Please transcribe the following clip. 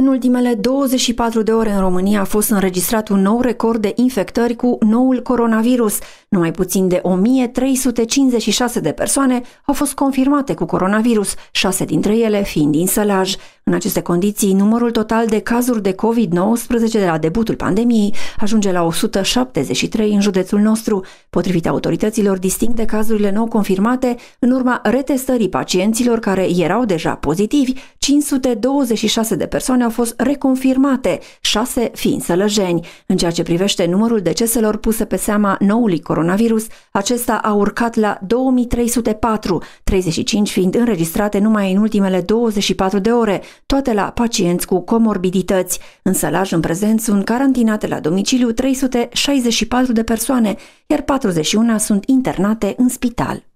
În ultimele 24 de ore în România a fost înregistrat un nou record de infectări cu noul coronavirus. Numai puțin de 1356 de persoane au fost confirmate cu coronavirus, șase dintre ele fiind din sălaj. În aceste condiții, numărul total de cazuri de COVID-19 de la debutul pandemiei ajunge la 173 în județul nostru. Potrivit autorităților, disting de cazurile nou confirmate, în urma retestării pacienților care erau deja pozitivi, 526 de persoane au fost reconfirmate, 6 fiind sălăjeni. În ceea ce privește numărul deceselor puse pe seama noului coronavirus, acesta a urcat la 2304, 35 fiind înregistrate numai în ultimele 24 de ore, toate la pacienți cu comorbidități. În sălaj în prezent sunt carantinate la domiciliu 364 de persoane, iar 41 sunt internate în spital.